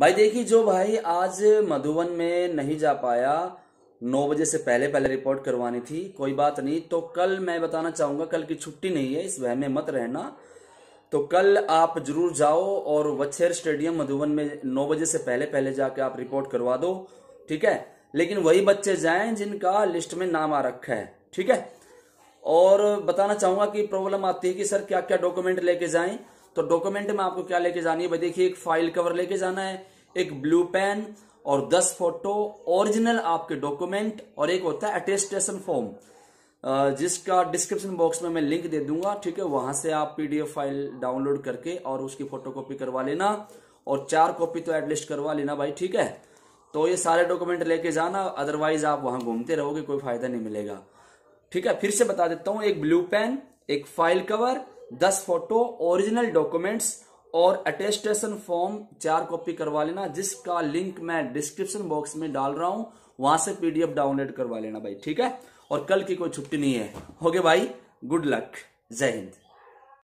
भाई देखिए जो भाई आज मधुबन में नहीं जा पाया नौ बजे से पहले पहले रिपोर्ट करवानी थी कोई बात नहीं तो कल मैं बताना चाहूंगा कल की छुट्टी नहीं है इस वह में मत रहना तो कल आप जरूर जाओ और वच्छेर स्टेडियम मधुबन में नौ बजे से पहले पहले जाके आप रिपोर्ट करवा दो ठीक है लेकिन वही बच्चे जाएं जिनका लिस्ट में नाम आ रखा है ठीक है और बताना चाहूंगा कि प्रॉब्लम आती है कि सर क्या क्या डॉक्यूमेंट लेके जाएं तो डॉक्यूमेंट में आपको क्या लेके जानी है भाई देखिए एक फाइल कवर लेके जाना है एक ब्लू पेन और दस फोटो ओरिजिनल आपके डॉक्यूमेंट और एक होता है अटेस्टेशन फॉर्म जिसका डिस्क्रिप्शन बॉक्स में मैं लिंक दे दूंगा ठीक है वहां से आप पीडीएफ फाइल डाउनलोड करके और उसकी फोटो कॉपी करवा लेना और चार कॉपी तो एटलीस्ट करवा लेना भाई ठीक है तो ये सारे डॉक्यूमेंट लेके जाना अदरवाइज आप वहां घूमते रहोगे कोई फायदा नहीं मिलेगा ठीक है फिर से बता देता हूं एक ब्लू पेन एक फाइल कवर दस फोटो ओरिजिनल डॉक्यूमेंट्स और अटेस्टेशन फॉर्म चार कॉपी करवा लेना जिसका लिंक मैं डिस्क्रिप्शन बॉक्स में डाल रहा हूं वहां से पीडीएफ डाउनलोड करवा लेना भाई ठीक है और कल की कोई छुट्टी नहीं है गए भाई गुड लक जय हिंद